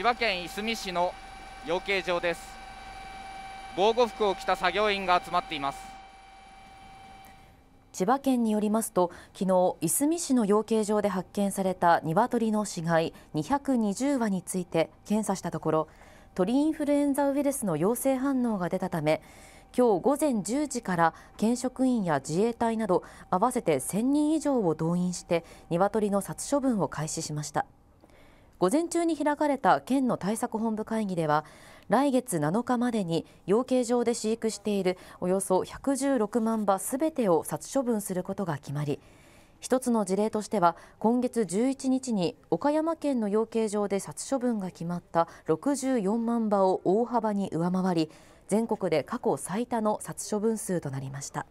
千葉県いすみ市の養鶏場です防護服を着た作業員が集まっています千葉県によりますと昨日いすみ市の養鶏場で発見された鶏の死骸220羽について検査したところ鳥インフルエンザウイルスの陽性反応が出たため今日午前10時から県職員や自衛隊など合わせて1000人以上を動員して鶏の殺処分を開始しました。午前中に開かれた県の対策本部会議では来月7日までに養鶏場で飼育しているおよそ116万羽すべてを殺処分することが決まり一つの事例としては今月11日に岡山県の養鶏場で殺処分が決まった64万羽を大幅に上回り全国で過去最多の殺処分数となりました。